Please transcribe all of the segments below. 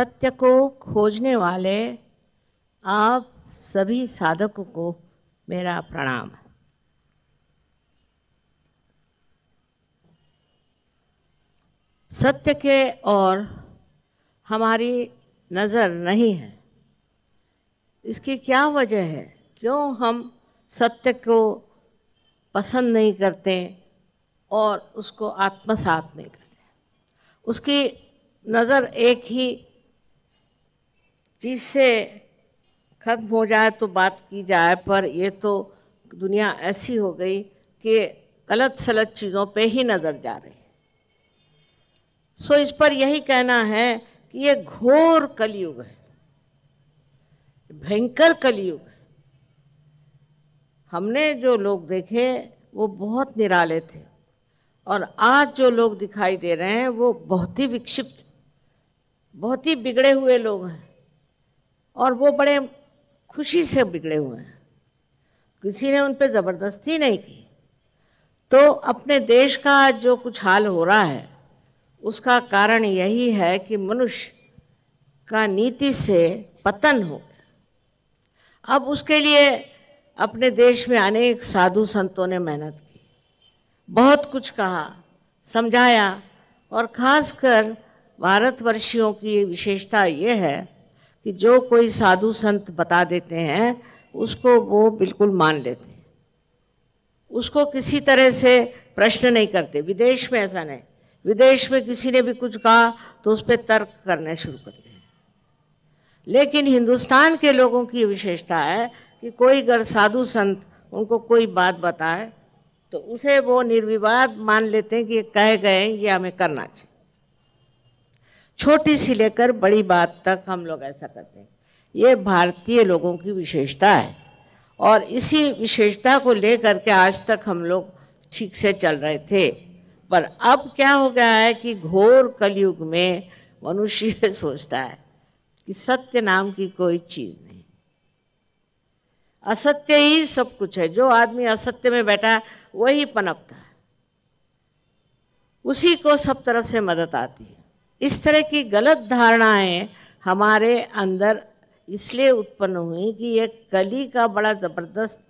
सत्य को खोजने वाले आप सभी साधकों को मेरा प्रणाम सत्य के और हमारी नज़र नहीं है इसकी क्या वजह है क्यों हम सत्य को पसंद नहीं करते और उसको आत्मसात नहीं करते उसकी नज़र एक ही चीज़ से ख़त्म हो जाए तो बात की जाए पर ये तो दुनिया ऐसी हो गई कि गलत सलत चीज़ों पे ही नज़र जा रही सो इस पर यही कहना है कि ये घोर कलयुग है भयंकर कलयुग है हमने जो लोग देखे वो बहुत निराले थे और आज जो लोग दिखाई दे रहे हैं वो बहुत ही विक्षिप्त बहुत ही बिगड़े हुए लोग हैं और वो बड़े खुशी से बिगड़े हुए हैं किसी ने उन पर ज़बरदस्ती नहीं की तो अपने देश का जो कुछ हाल हो रहा है उसका कारण यही है कि मनुष्य का नीति से पतन हो गया अब उसके लिए अपने देश में अनेक साधु संतों ने मेहनत की बहुत कुछ कहा समझाया और ख़ासकर भारतवर्षियों की विशेषता ये है कि जो कोई साधु संत बता देते हैं उसको वो बिल्कुल मान लेते हैं उसको किसी तरह से प्रश्न नहीं करते विदेश में ऐसा नहीं विदेश में किसी ने भी कुछ कहा तो उस पर तर्क करना शुरू करते हैं लेकिन हिंदुस्तान के लोगों की विशेषता है कि कोई अगर साधु संत उनको कोई बात बताए तो उसे वो निर्विवाद मान लेते हैं कि ये कहे गए ये हमें करना चाहिए छोटी सी लेकर बड़ी बात तक हम लोग ऐसा करते हैं ये भारतीय लोगों की विशेषता है और इसी विशेषता को लेकर के आज तक हम लोग ठीक से चल रहे थे पर अब क्या हो गया है कि घोर कलयुग में मनुष्य सोचता है कि सत्य नाम की कोई चीज़ नहीं असत्य ही सब कुछ है जो आदमी असत्य में बैठा है वही पनपता है उसी को सब तरफ से मदद आती है इस तरह की गलत धारणाएं हमारे अंदर इसलिए उत्पन्न हुई कि ये कली का बड़ा ज़बरदस्त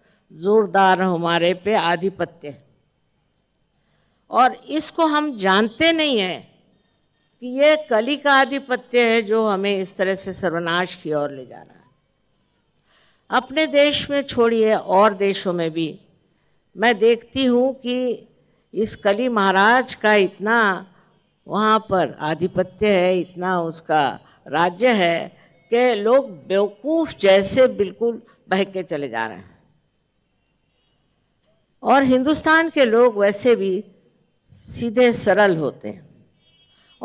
ज़ोरदार हमारे पे आधिपत्य है और इसको हम जानते नहीं हैं कि ये कली का आधिपत्य है जो हमें इस तरह से सर्वनाश की ओर ले जा रहा है अपने देश में छोड़िए और देशों में भी मैं देखती हूँ कि इस कली महाराज का इतना वहाँ पर आधिपत्य है इतना उसका राज्य है कि लोग बेवकूफ़ जैसे बिल्कुल बह के चले जा रहे हैं और हिंदुस्तान के लोग वैसे भी सीधे सरल होते हैं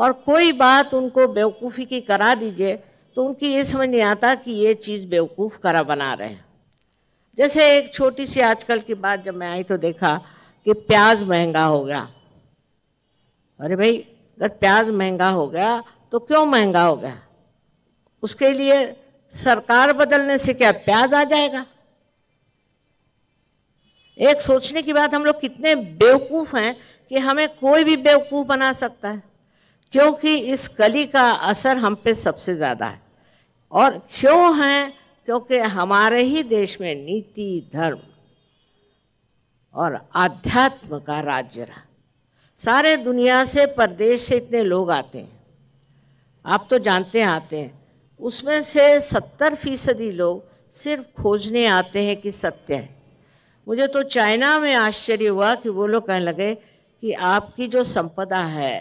और कोई बात उनको बेवकूफ़ी की करा दीजिए तो उनकी ये समझ नहीं आता कि ये चीज़ बेवकूफ़ करा बना रहे हैं जैसे एक छोटी सी आजकल की बात जब मैं आई तो देखा कि प्याज महंगा हो गया अरे भाई अगर प्याज महंगा हो गया तो क्यों महंगा हो गया उसके लिए सरकार बदलने से क्या प्याज आ जाएगा एक सोचने की बात हम लोग कितने बेवकूफ़ हैं कि हमें कोई भी बेवकूफ़ बना सकता है क्योंकि इस कली का असर हम पे सबसे ज़्यादा है और क्यों है क्योंकि हमारे ही देश में नीति धर्म और आध्यात्म का राज्य रहा सारे दुनिया से परदेश से इतने लोग आते हैं आप तो जानते हैं आते हैं उसमें से सत्तर फीसदी लोग सिर्फ खोजने आते हैं कि सत्य है मुझे तो चाइना में आश्चर्य हुआ कि वो लोग कहने लगे कि आपकी जो संपदा है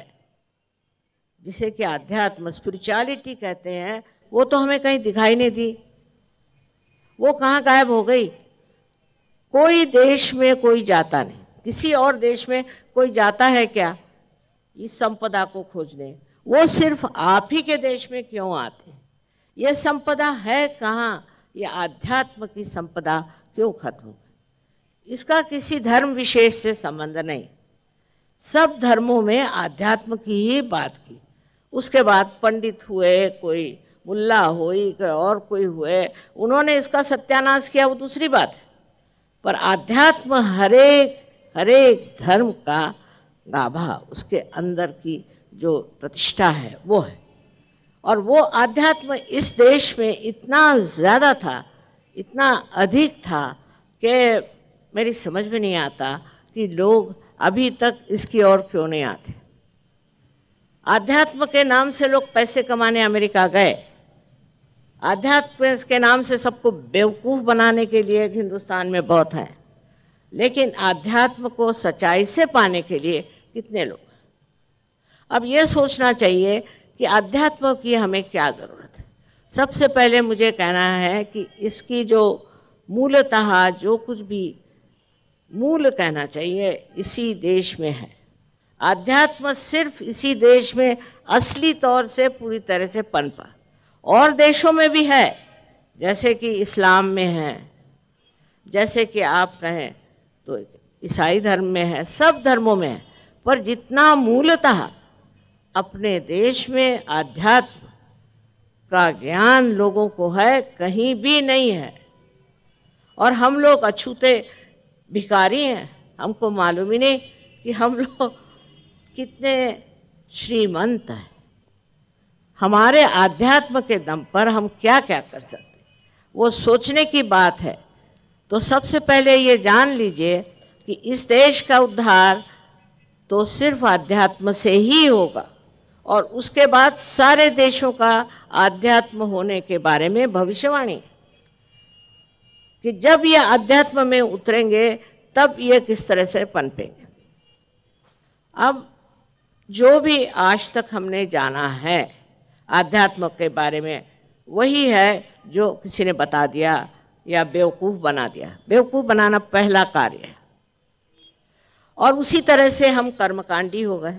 जिसे कि आध्यात्म स्पिरिचुअलिटी कहते हैं वो तो हमें कहीं दिखाई नहीं दी वो कहाँ गायब हो गई कोई देश में कोई जाता नहीं किसी और देश में कोई जाता है क्या इस संपदा को खोजने वो सिर्फ आप ही के देश में क्यों आते हैं ये संपदा है कहाँ ये आध्यात्म की संपदा क्यों खत्म हो गई इसका किसी धर्म विशेष से संबंध नहीं सब धर्मों में आध्यात्म की ही बात की उसके बाद पंडित हुए कोई मुल्ला हुई और कोई हुए उन्होंने इसका सत्यानाश किया वो दूसरी बात है पर आध्यात्म हरेक हरेक धर्म का गाभा उसके अंदर की जो प्रतिष्ठा है वो है और वो आध्यात्म इस देश में इतना ज़्यादा था इतना अधिक था कि मेरी समझ में नहीं आता कि लोग अभी तक इसकी ओर क्यों नहीं आते आध्यात्म के नाम से लोग पैसे कमाने अमेरिका गए आध्यात्म के नाम से सबको बेवकूफ़ बनाने के लिए हिंदुस्तान में बहुत हैं लेकिन आध्यात्म को सच्चाई से पाने के लिए कितने लोग अब यह सोचना चाहिए कि अध्यात्म की हमें क्या ज़रूरत है सबसे पहले मुझे कहना है कि इसकी जो मूलतः जो कुछ भी मूल कहना चाहिए इसी देश में है आध्यात्म सिर्फ इसी देश में असली तौर से पूरी तरह से पनपा और देशों में भी है जैसे कि इस्लाम में है जैसे कि आप कहें तो ईसाई धर्म में है सब धर्मों में है पर जितना मूलतः अपने देश में आध्यात्म का ज्ञान लोगों को है कहीं भी नहीं है और हम लोग अछूते भिकारी हैं हमको मालूम ही नहीं कि हम लोग कितने श्रीमंत हैं हमारे आध्यात्म के दम पर हम क्या क्या कर सकते वो सोचने की बात है तो सबसे पहले ये जान लीजिए कि इस देश का उद्धार तो सिर्फ आध्यात्म से ही होगा और उसके बाद सारे देशों का आध्यात्म होने के बारे में भविष्यवाणी कि जब ये अध्यात्म में उतरेंगे तब ये किस तरह से पनपेंगे अब जो भी आज तक हमने जाना है आध्यात्म के बारे में वही है जो किसी ने बता दिया या बेवकूफ़ बना दिया बेवकूफ़ बनाना पहला कार्य है और उसी तरह से हम कर्मकांडी हो गए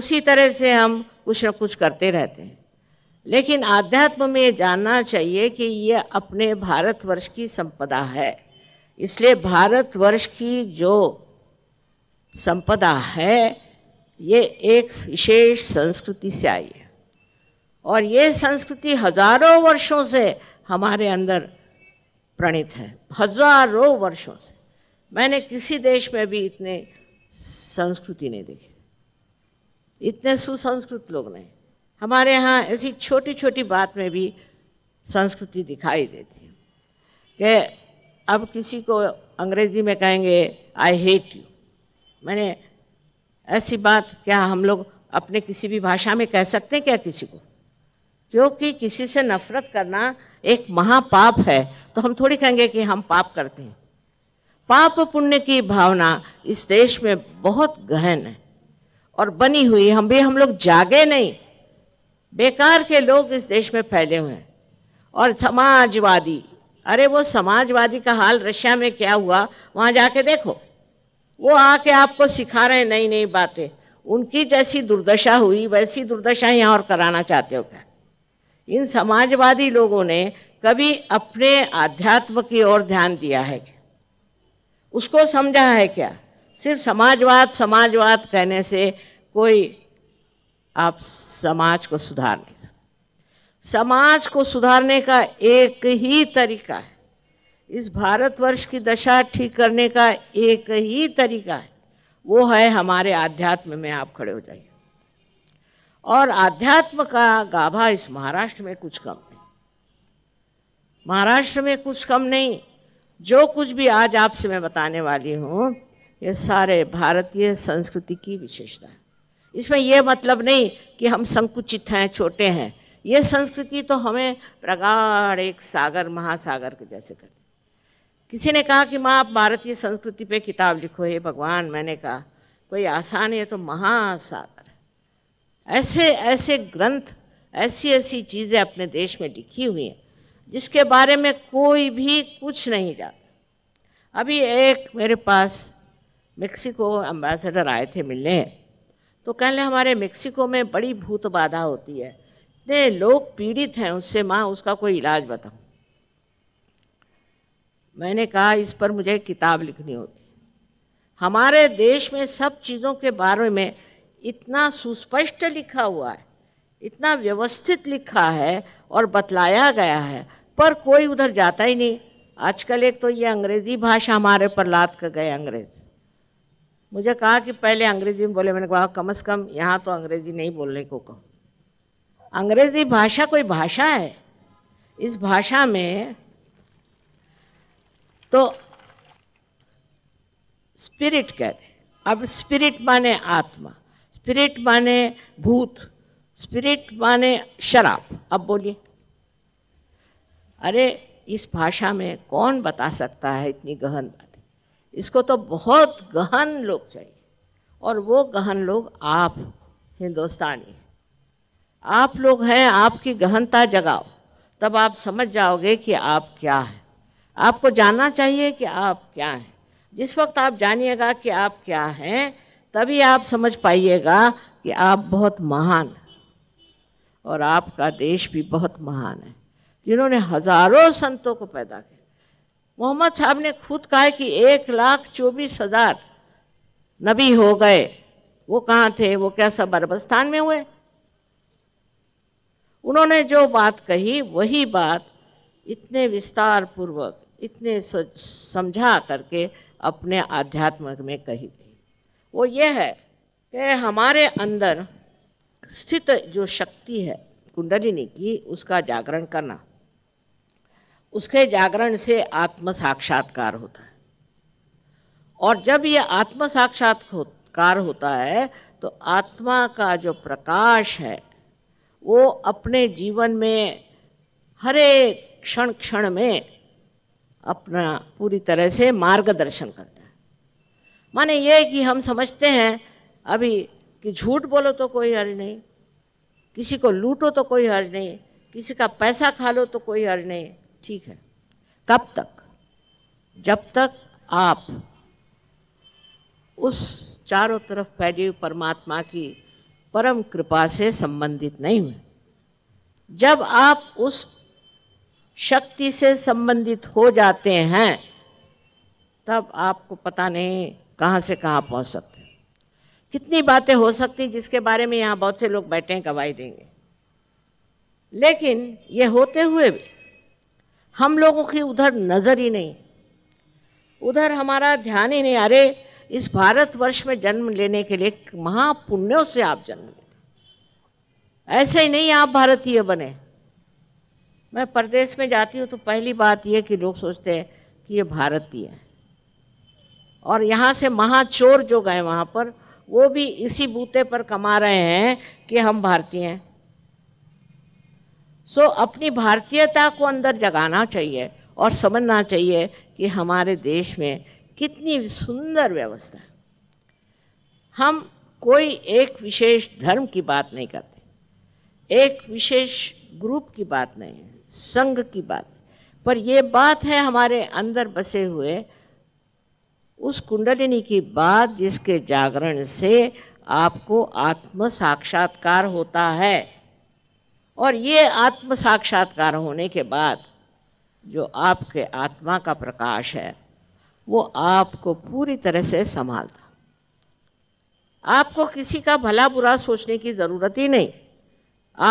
उसी तरह से हम कुछ न कुछ करते रहते हैं लेकिन आध्यात्म में जानना चाहिए कि ये अपने भारतवर्ष की संपदा है इसलिए भारतवर्ष की जो संपदा है ये एक विशेष संस्कृति से आई है और ये संस्कृति हजारों वर्षों से हमारे अंदर प्रणित है हजारों वर्षों से मैंने किसी देश में भी इतने संस्कृति नहीं देखी इतने सुसंस्कृत लोग नहीं हमारे यहाँ ऐसी छोटी छोटी बात में भी संस्कृति दिखाई देती है कि अब किसी को अंग्रेजी में कहेंगे आई हेट यू मैंने ऐसी बात क्या हम लोग अपने किसी भी भाषा में कह सकते हैं क्या किसी को क्योंकि किसी से नफरत करना एक महापाप है तो हम थोड़ी कहेंगे कि हम पाप करते हैं पाप पुण्य की भावना इस देश में बहुत गहन है और बनी हुई हम भी हम लोग जागे नहीं बेकार के लोग इस देश में फैले हुए हैं और समाजवादी अरे वो समाजवादी का हाल रशिया में क्या हुआ वहाँ जाके देखो वो आके आपको सिखा रहे हैं नई नई बातें उनकी जैसी दुर्दशा हुई वैसी दुर्दशा यहाँ और कराना चाहते हो क्या इन समाजवादी लोगों ने कभी अपने आध्यात्म की ओर ध्यान दिया है क्या उसको समझा है क्या सिर्फ समाजवाद समाजवाद कहने से कोई आप समाज को सुधार नहीं सकते समाज को सुधारने का एक ही तरीका है इस भारतवर्ष की दशा ठीक करने का एक ही तरीका है वो है हमारे आध्यात्म में आप खड़े हो जाइए और आध्यात्म का गाभा इस महाराष्ट्र में कुछ कम नहीं महाराष्ट्र में कुछ कम नहीं जो कुछ भी आज आपसे मैं बताने वाली हूँ ये सारे भारतीय संस्कृति की विशेषता है इसमें यह मतलब नहीं कि हम संकुचित हैं छोटे हैं ये संस्कृति तो हमें प्रगाढ़ एक सागर महासागर के जैसे कर किसी ने कहा कि माँ आप भारतीय संस्कृति पे किताब लिखो हे भगवान मैंने कहा कोई आसान है तो महासागर ऐसे ऐसे ग्रंथ ऐसी ऐसी चीज़ें अपने देश में लिखी हुई हैं जिसके बारे में कोई भी कुछ नहीं जानता अभी एक मेरे पास मेक्सिको एम्बेसडर आए थे मिलने तो कहले हमारे मेक्सिको में बड़ी भूत बाधा होती है इतने लोग पीड़ित हैं उससे माँ उसका कोई इलाज बताओ मैंने कहा इस पर मुझे किताब लिखनी होती हमारे देश में सब चीज़ों के बारे में इतना सुस्पष्ट लिखा हुआ है इतना व्यवस्थित लिखा है और बतलाया गया है पर कोई उधर जाता ही नहीं आजकल एक तो ये अंग्रेज़ी भाषा हमारे पर लाद कर गए अंग्रेज़ मुझे कहा कि पहले अंग्रेज़ी में बोले मैंने कहा कम से कम यहाँ तो अंग्रेज़ी नहीं बोलने को कहो अंग्रेज़ी भाषा कोई भाषा है इस भाषा में तो स्पिरिट कहते अब स्पिरिट माने आत्मा स्पिरिट माने भूत स्पिरिट माने शराब अब बोलिए अरे इस भाषा में कौन बता सकता है इतनी गहन बात इसको तो बहुत गहन लोग चाहिए और वो गहन लोग आप हिंदुस्तानी आप लोग हैं आपकी गहनता जगाओ तब आप समझ जाओगे कि आप क्या हैं आपको जानना चाहिए कि आप क्या हैं जिस वक्त आप जानिएगा कि आप क्या हैं तभी आप समझ पाइएगा कि आप बहुत महान और आपका देश भी बहुत महान है जिन्होंने हजारों संतों को पैदा किया मोहम्मद साहब ने खुद कहा कि एक लाख चौबीस हजार नबी हो गए वो कहाँ थे वो कैसा बरबस्तान में हुए उन्होंने जो बात कही वही बात इतने विस्तार पूर्वक इतने समझा करके अपने आध्यात्मक में कही वो ये है कि हमारे अंदर स्थित जो शक्ति है कुंडलिनी की उसका जागरण करना उसके जागरण से आत्म साक्षात्कार होता है और जब ये आत्म साक्षात्कार होता है तो आत्मा का जो प्रकाश है वो अपने जीवन में हर एक क्षण क्षण में अपना पूरी तरह से मार्गदर्शन करता माने ये कि हम समझते हैं अभी कि झूठ बोलो तो कोई हर्ज नहीं किसी को लूटो तो कोई हर्ज नहीं किसी का पैसा खा लो तो कोई हर्ज नहीं ठीक है कब तक जब तक आप उस चारों तरफ फैली हुई परमात्मा की परम कृपा से संबंधित नहीं हुए जब आप उस शक्ति से संबंधित हो जाते हैं तब आपको पता नहीं कहाँ से कहाँ पहुँच सकते हैं कितनी बातें हो सकती जिसके बारे में यहाँ बहुत से लोग बैठे हैं गवाही देंगे लेकिन ये होते हुए भी हम लोगों की उधर नज़र ही नहीं उधर हमारा ध्यान ही नहीं अरे इस भारतवर्ष में जन्म लेने के लिए महापुण्यों से आप जन्म लेते ऐसे ही नहीं आप भारतीय बने मैं प्रदेश में जाती हूँ तो पहली बात यह कि लोग सोचते हैं कि ये भारतीय है और यहाँ से महाचोर जो गए वहाँ पर वो भी इसी बूते पर कमा रहे हैं कि हम भारतीय हैं सो so, अपनी भारतीयता को अंदर जगाना चाहिए और समझना चाहिए कि हमारे देश में कितनी सुंदर व्यवस्था है हम कोई एक विशेष धर्म की बात नहीं करते एक विशेष ग्रुप की बात नहीं है संघ की बात पर यह बात है हमारे अंदर बसे हुए उस कुंडलिनी की बात जिसके जागरण से आपको आत्म साक्षात्कार होता है और ये आत्म साक्षात्कार होने के बाद जो आपके आत्मा का प्रकाश है वो आपको पूरी तरह से संभालता आपको किसी का भला बुरा सोचने की ज़रूरत ही नहीं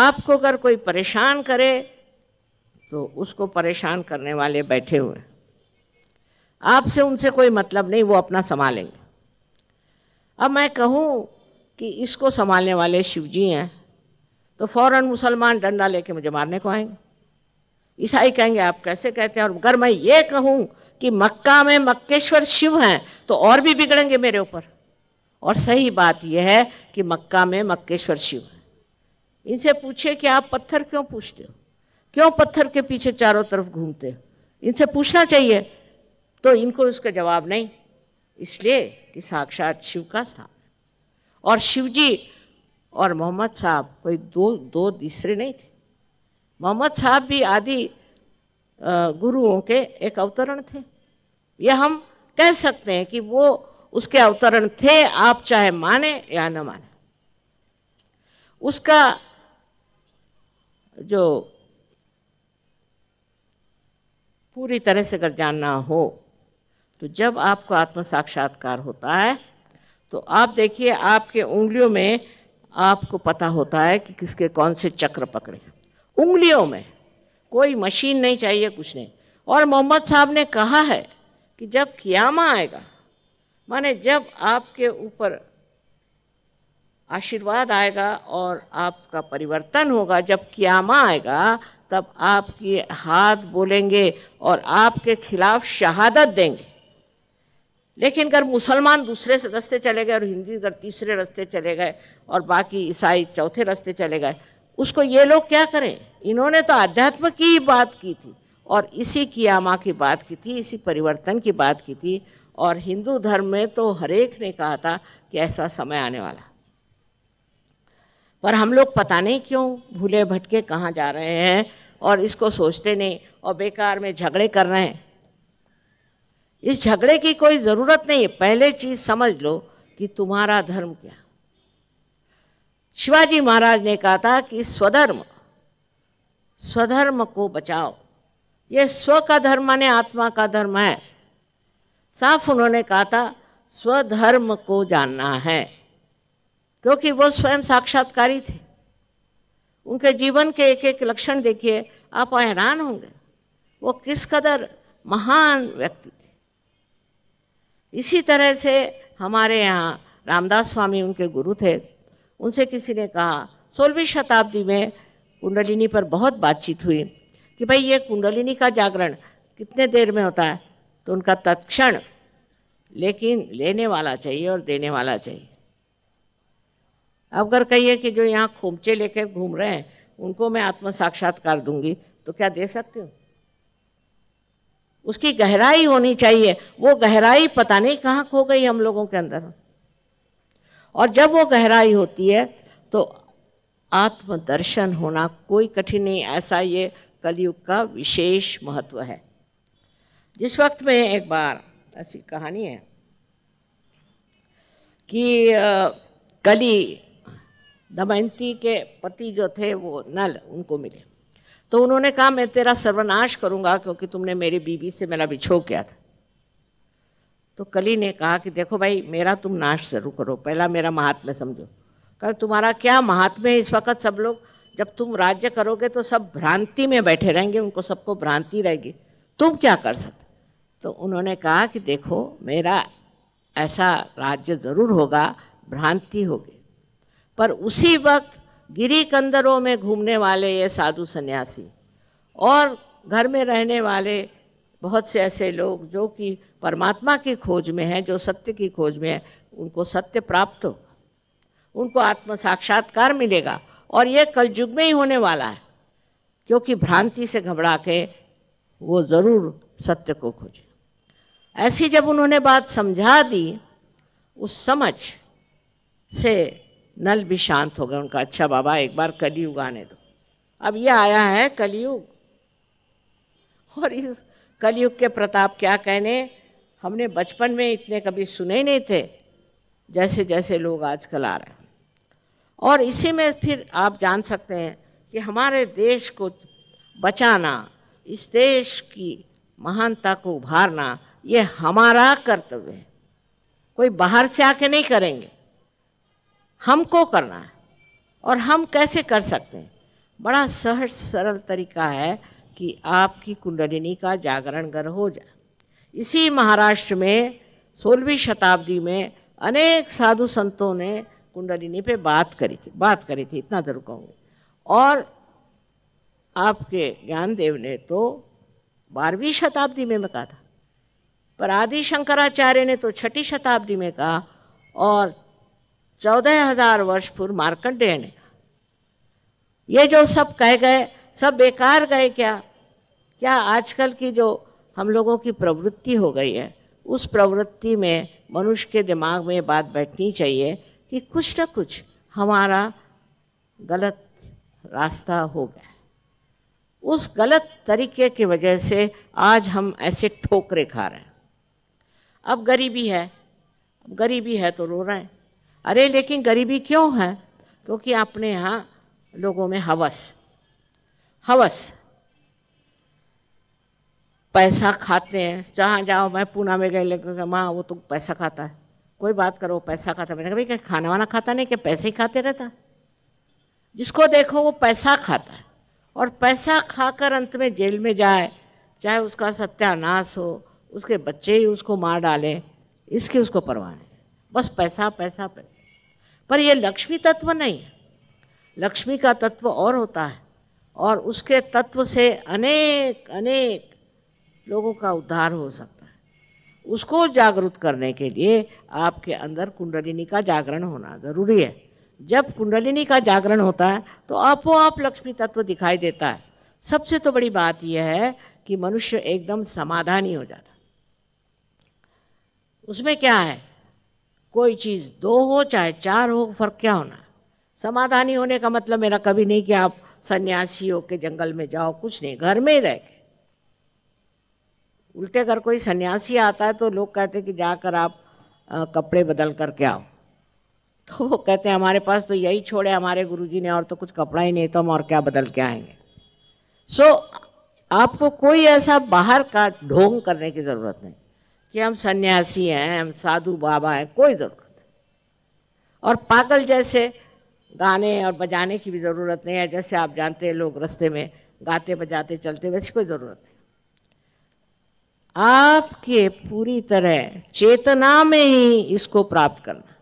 आपको अगर कोई परेशान करे तो उसको परेशान करने वाले बैठे हुए हैं आपसे उनसे कोई मतलब नहीं वो अपना संभालेंगे अब मैं कहूँ कि इसको संभालने वाले शिव जी हैं तो फौरन मुसलमान डंडा लेके मुझे मारने को आएंगे ईसाई कहेंगे आप कैसे कहते हैं और अगर मैं ये कहूँ कि मक्का में मक्केश्वर शिव हैं तो और भी बिगड़ेंगे मेरे ऊपर और सही बात यह है कि मक्का में मक्केश्वर शिव हैं इनसे पूछे कि आप पत्थर क्यों पूछते हो क्यों पत्थर के पीछे चारों तरफ घूमते हो इनसे पूछना चाहिए तो इनको उसका जवाब नहीं इसलिए कि साक्षात शिव का स्थान और शिव जी और मोहम्मद साहब कोई दो दो तीसरे नहीं थे मोहम्मद साहब भी आदि गुरुओं के एक अवतरण थे यह हम कह सकते हैं कि वो उसके अवतरण थे आप चाहे माने या न माने उसका जो पूरी तरह से अगर जानना हो तो जब आपको आत्म साक्षात्कार होता है तो आप देखिए आपके उंगलियों में आपको पता होता है कि किसके कौन से चक्र पकड़े उंगलियों में कोई मशीन नहीं चाहिए कुछ नहीं और मोहम्मद साहब ने कहा है कि जब क्यामा आएगा माने जब आपके ऊपर आशीर्वाद आएगा और आपका परिवर्तन होगा जब क्यामा आएगा तब आपके हाथ बोलेंगे और आपके खिलाफ शहादत देंगे लेकिन अगर मुसलमान दूसरे रास्ते चले गए और हिंदी अगर तीसरे रास्ते चले गए और बाकी ईसाई चौथे रास्ते चले गए उसको ये लोग क्या करें इन्होंने तो आध्यात्म की ही बात की थी और इसी कियामा की बात की थी इसी परिवर्तन की बात की थी और हिंदू धर्म में तो हरेक ने कहा था कि ऐसा समय आने वाला पर हम लोग पता नहीं क्यों भूले भटके कहाँ जा रहे हैं और इसको सोचते नहीं और बेकार में झगड़े कर रहे हैं इस झगड़े की कोई ज़रूरत नहीं है पहले चीज़ समझ लो कि तुम्हारा धर्म क्या शिवाजी महाराज ने कहा था कि स्वधर्म स्वधर्म को बचाओ ये स्व का धर्म माने आत्मा का धर्म है साफ उन्होंने कहा था स्वधर्म को जानना है क्योंकि वो स्वयं साक्षात्कारी थे उनके जीवन के एक एक लक्षण देखिए आप हैरान होंगे वो किस कदर महान व्यक्ति थे इसी तरह से हमारे यहाँ रामदास स्वामी उनके गुरु थे उनसे किसी ने कहा सोलहवीं शताब्दी में कुंडलिनी पर बहुत बातचीत हुई कि भाई ये कुंडलिनी का जागरण कितने देर में होता है तो उनका तत्क्षण लेकिन लेने वाला चाहिए और देने वाला चाहिए अब अगर कहिए कि जो यहाँ खोमचे लेकर घूम रहे हैं उनको मैं आत्म साक्षात्कार दूंगी तो क्या दे सकती हूँ उसकी गहराई होनी चाहिए वो गहराई पता नहीं कहाँ खो गई हम लोगों के अंदर और जब वो गहराई होती है तो आत्मदर्शन होना कोई कठिन नहीं ऐसा ये कलयुग का विशेष महत्व है जिस वक्त में एक बार ऐसी कहानी है कि कली दमयंती के पति जो थे वो नल उनको मिले तो उन्होंने कहा मैं तेरा सर्वनाश करूंगा क्योंकि तुमने मेरी बीबी से मेरा बिछो किया था तो कली ने कहा कि देखो भाई मेरा तुम नाश जरूर करो पहला मेरा महात्म्य समझो कल तुम्हारा क्या महात्म्य है इस वक्त सब लोग जब तुम राज्य करोगे तो सब भ्रांति में बैठे रहेंगे उनको सबको भ्रांति रहेगी तुम क्या कर सकते तो उन्होंने कहा कि देखो मेरा ऐसा राज्य ज़रूर होगा भ्रांति होगी पर उसी वक्त गिरी कंदरों में घूमने वाले ये साधु सन्यासी और घर में रहने वाले बहुत से ऐसे लोग जो कि परमात्मा की खोज में हैं जो सत्य की खोज में हैं उनको सत्य प्राप्त होगा उनको आत्म साक्षात्कार मिलेगा और ये कलयुग में ही होने वाला है क्योंकि भ्रांति से घबरा के वो ज़रूर सत्य को खोजे ऐसी जब उन्होंने बात समझा दी उस समझ से नल भी शांत हो गए उनका अच्छा बाबा एक बार कलयुग आने दो अब ये आया है कलयुग और इस कलयुग के प्रताप क्या कहने हमने बचपन में इतने कभी सुने ही नहीं थे जैसे जैसे लोग आजकल आ रहे हैं और इसी में फिर आप जान सकते हैं कि हमारे देश को बचाना इस देश की महानता को उभारना ये हमारा कर्तव्य है कोई बाहर से आके नहीं करेंगे हमको करना है और हम कैसे कर सकते हैं बड़ा सहज सरल तरीका है कि आपकी कुंडलिनी का जागरण कर हो जाए इसी महाराष्ट्र में सोलहवीं शताब्दी में अनेक साधु संतों ने कुंडलिनी पे बात करी थी बात करी थी इतना जरूर कहूँगी और आपके ज्ञानदेव ने तो बारहवीं शताब्दी में, में कहा था पर आदि शंकराचार्य ने तो छठी शताब्दी में कहा और चौदह हजार वर्ष पूर्व मार्कंडेय ने ये जो सब कह गए सब बेकार गए क्या क्या आजकल की जो हम लोगों की प्रवृत्ति हो गई है उस प्रवृत्ति में मनुष्य के दिमाग में बात बैठनी चाहिए कि कुछ ना कुछ हमारा गलत रास्ता हो गया उस गलत तरीके की वजह से आज हम ऐसे ठोकरे खा रहे हैं अब गरीबी है अब गरीबी है तो रो रहे हैं अरे लेकिन गरीबी क्यों है क्योंकि अपने यहाँ लोगों में हवस हवस पैसा खाते हैं जहाँ जाओ मैं पूना में गए लेकिन माँ वो तो पैसा खाता है कोई बात करो पैसा खाता मैंने कहा भाई खाना वाना खाता नहीं क्या पैसे ही खाते रहता जिसको देखो वो पैसा खाता है और पैसा खाकर अंत में जेल में जाए चाहे उसका सत्यानाश हो उसके बच्चे ही उसको मार डालें इसकी उसको परवाह नहीं बस पैसा पैसा पैसा पर यह लक्ष्मी तत्व नहीं है लक्ष्मी का तत्व और होता है और उसके तत्व से अनेक अनेक लोगों का उद्धार हो सकता है उसको जागृत करने के लिए आपके अंदर कुंडलिनी का जागरण होना ज़रूरी है जब कुंडलिनी का जागरण होता है तो आपो आप लक्ष्मी तत्व दिखाई देता है सबसे तो बड़ी बात यह है कि मनुष्य एकदम समाधानी हो जाता उसमें क्या है कोई चीज़ दो हो चाहे चार हो फर्क क्या होना समाधानी होने का मतलब मेरा कभी नहीं कि आप सन्यासी हो के जंगल में जाओ कुछ नहीं घर में ही रह के उल्टे अगर कोई सन्यासी आता है तो लोग कहते हैं कि जाकर आप आ, कपड़े बदल करके आओ तो वो कहते हैं हमारे पास तो यही छोड़े हमारे गुरुजी ने और तो कुछ कपड़ा ही नहीं तो हम और क्या बदल के आएंगे सो so, आपको कोई ऐसा बाहर का ढोंग करने की ज़रूरत नहीं कि हम सन्यासी हैं हम साधु बाबा हैं कोई ज़रूरत नहीं और पागल जैसे गाने और बजाने की भी ज़रूरत नहीं है जैसे आप जानते हैं लोग रस्ते में गाते बजाते चलते वैसे कोई ज़रूरत नहीं आपके पूरी तरह चेतना में ही इसको प्राप्त करना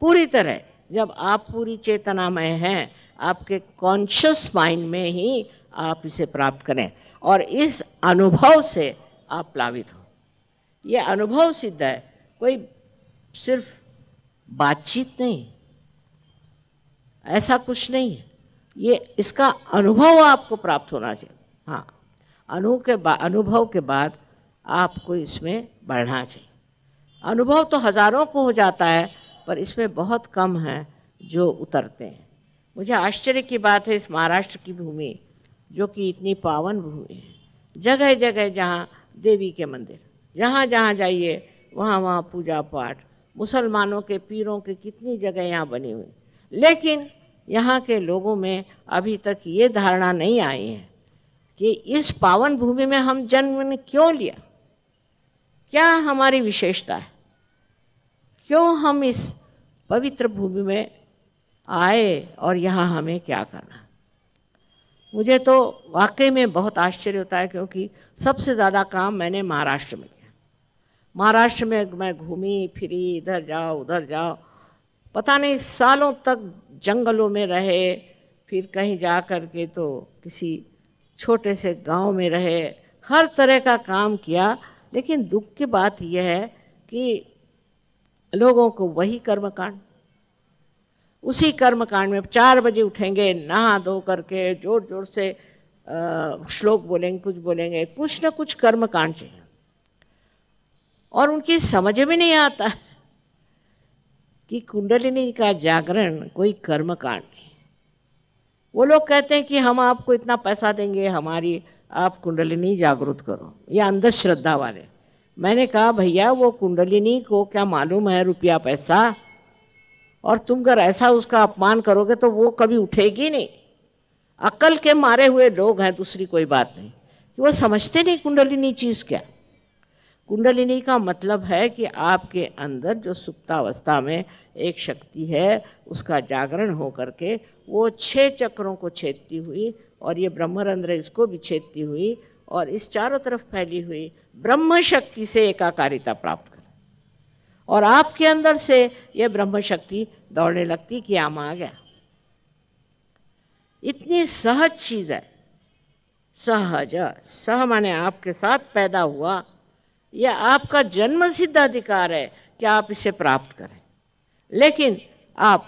पूरी तरह जब आप पूरी चेतना में हैं आपके कॉन्शियस माइंड में ही आप इसे प्राप्त करें और इस अनुभव से आप प्लावित हो ये अनुभव सिद्ध है कोई सिर्फ बातचीत नहीं ऐसा कुछ नहीं है ये इसका अनुभव आपको प्राप्त होना चाहिए हाँ अनु के अनुभव के बाद आपको इसमें बढ़ना चाहिए अनुभव तो हज़ारों को हो जाता है पर इसमें बहुत कम हैं जो उतरते हैं मुझे आश्चर्य की बात है इस महाराष्ट्र की भूमि जो कि इतनी पावन भूमि है जगह जगह जहाँ देवी के मंदिर जहाँ जहाँ जाइए वहाँ वहाँ पूजा पाठ मुसलमानों के पीरों की कितनी जगह यहाँ बनी हुई लेकिन यहाँ के लोगों में अभी तक ये धारणा नहीं आई है कि इस पावन भूमि में हम जन्म ने क्यों लिया क्या हमारी विशेषता है क्यों हम इस पवित्र भूमि में आए और यहाँ हमें क्या करना मुझे तो वाकई में बहुत आश्चर्य होता है क्योंकि सबसे ज़्यादा काम मैंने महाराष्ट्र में किया महाराष्ट्र में मैं घूमी फिरी इधर जाओ उधर जाओ पता नहीं सालों तक जंगलों में रहे फिर कहीं जा कर के तो किसी छोटे से गांव में रहे हर तरह का काम किया लेकिन दुख की बात यह है कि लोगों को वही कर्मकांड उसी कर्मकांड में चार बजे उठेंगे नहा धो करके जोर जोर से श्लोक बोलेंगे कुछ बोलेंगे कुछ ना कुछ कर्मकांड चाहिए और उनकी समझ में नहीं आता कि कुंडलिनी का जागरण कोई कर्म कांड नहीं वो लोग कहते हैं कि हम आपको इतना पैसा देंगे हमारी आप कुंडलिनी जागृत करो या अंधश्रद्धा वाले मैंने कहा भैया वो कुंडलिनी को क्या मालूम है रुपया पैसा और तुम अगर ऐसा उसका अपमान करोगे तो वो कभी उठेगी नहीं अकल के मारे हुए लोग हैं दूसरी कोई बात नहीं वो समझते नहीं कुंडलिनी चीज़ क्या कुंडलिनी का मतलब है कि आपके अंदर जो सुप्तावस्था में एक शक्ति है उसका जागरण हो करके वो छः चक्रों को छेदती हुई और ये ब्रह्मरंध्र इसको भी छेदती हुई और इस चारों तरफ फैली हुई ब्रह्म शक्ति से एकाकारिता प्राप्त कर और आपके अंदर से यह ब्रह्म शक्ति दौड़ने लगती कि आम आ गया इतनी सहज चीज़ है सहज सह माने आपके साथ पैदा हुआ यह आपका जन्म सिद्ध अधिकार है कि आप इसे प्राप्त करें लेकिन आप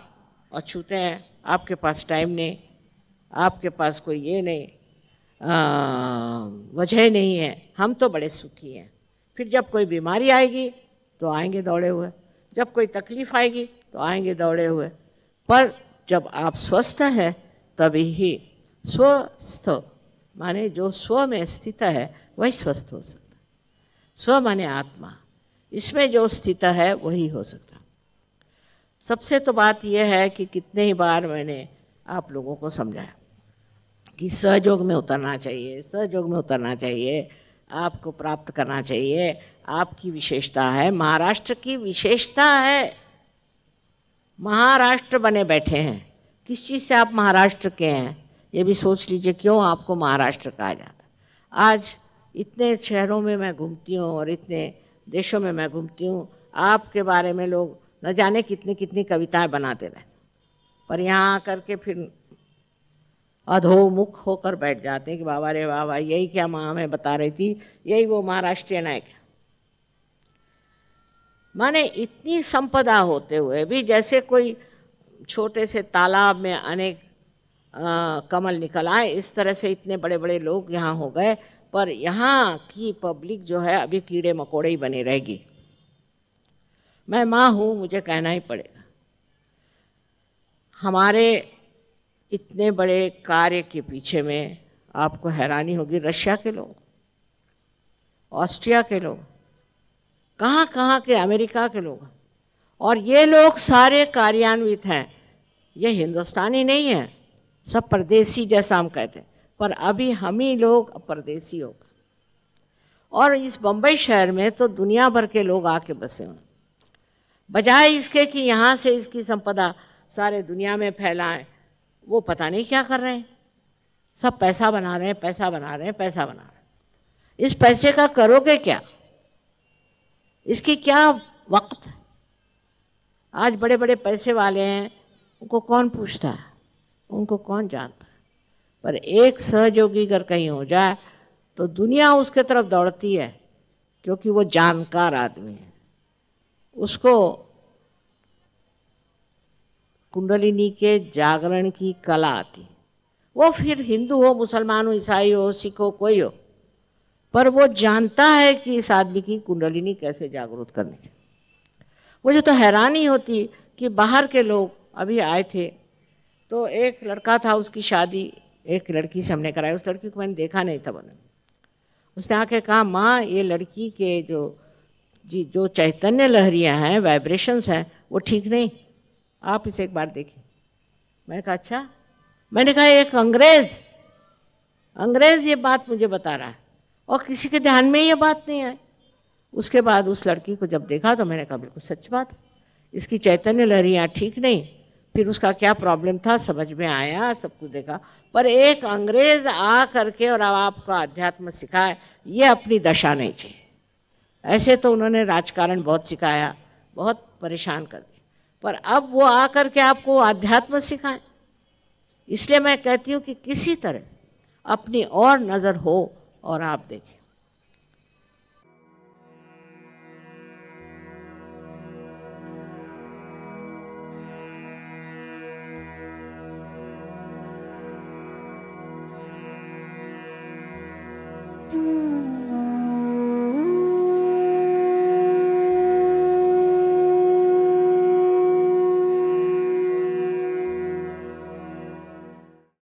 अछूते हैं आपके पास टाइम नहीं आपके पास कोई ये नहीं वजह नहीं है हम तो बड़े सुखी हैं फिर जब कोई बीमारी आएगी तो आएंगे दौड़े हुए जब कोई तकलीफ़ आएगी तो आएंगे दौड़े हुए पर जब आप स्वस्थ हैं तभी ही स्वस्थ माने जो स्व में स्थित है वही स्वस्थ हो सकता स्व माने आत्मा इसमें जो स्थित है वही हो सकता सबसे तो बात यह है कि कितने ही बार मैंने आप लोगों को समझाया कि सहयोग में उतरना चाहिए सहयोग में उतरना चाहिए आपको प्राप्त करना चाहिए आपकी विशेषता है महाराष्ट्र की विशेषता है महाराष्ट्र बने बैठे हैं किस चीज़ से आप महाराष्ट्र के हैं ये भी सोच लीजिए क्यों आपको महाराष्ट्र कहा जाता आज इतने शहरों में मैं घूमती हूँ और इतने देशों में मैं घूमती हूँ आपके बारे में लोग न जाने कितनी कितनी कविताएं बनाते रहते पर यहाँ आ के फिर अधोमुख होकर बैठ जाते हैं कि बाबा रे बाबा यही क्या माँ हमें बता रही थी यही वो महाराष्ट्रीय नायक माने इतनी संपदा होते हुए भी जैसे कोई छोटे से तालाब में अनेक कमल निकल आए इस तरह से इतने बड़े बड़े लोग यहाँ हो गए पर यहाँ की पब्लिक जो है अभी कीड़े मकोड़े ही बनी रहेगी मैं माँ हूँ मुझे कहना ही पड़ेगा हमारे इतने बड़े कार्य के पीछे में आपको हैरानी होगी रशिया के लोग ऑस्ट्रिया के लोग कहाँ कहाँ के अमेरिका के लोग और ये लोग सारे कार्यान्वित हैं ये हिंदुस्तानी नहीं है सब परदेसी जैसा हम कहते हैं पर अभी हम ही लोग परदेसी हो गए और इस बम्बई शहर में तो दुनिया भर के लोग आके बसे हुए बजाय इसके कि यहाँ से इसकी संपदा सारे दुनिया में फैलाएं वो पता नहीं क्या कर रहे हैं सब पैसा बना रहे हैं पैसा बना रहे हैं पैसा बना रहे हैं इस पैसे का करोगे क्या इसकी क्या वक्त आज बड़े बड़े पैसे वाले हैं उनको कौन पूछता है उनको कौन जानता है पर एक सहयोगी अगर कहीं हो जाए तो दुनिया उसके तरफ दौड़ती है क्योंकि वो जानकार आदमी है उसको कुंडलिनी के जागरण की कला आती वो फिर हिंदू हो मुसलमान हो ईसाई हो सिख हो कोई हो पर वो जानता है कि इस आदमी की कुंडलिनी कैसे जागरूक करनी चाहिए मुझे तो हैरानी होती कि बाहर के लोग अभी आए थे तो एक लड़का था उसकी शादी एक लड़की से हमने कराया उस लड़की को मैंने देखा नहीं था उन्होंने उसने आके कहा माँ ये लड़की के जो जी जो चैतन्य लहरियाँ हैं वाइब्रेशंस हैं वो ठीक नहीं आप इसे एक बार देखिए मैंने कहा अच्छा मैंने कहा एक अंग्रेज़ अंग्रेज़ ये बात मुझे बता रहा है और किसी के ध्यान में ये बात नहीं आई उसके बाद उस लड़की को जब देखा तो मैंने कहा बिल्कुल सच बात इसकी चैतन्य लहरियाँ ठीक नहीं फिर उसका क्या प्रॉब्लम था समझ में आया सब कुछ देखा पर एक अंग्रेज आ करके और अब आपका अध्यात्म सिखाए ये अपनी दशा नहीं चाहिए ऐसे तो उन्होंने राजकारण बहुत सिखाया बहुत परेशान कर दिया पर अब वो आ करके आपको अध्यात्म सिखाएं इसलिए मैं कहती हूँ कि किसी तरह अपनी और नज़र हो और आप देखें Mm.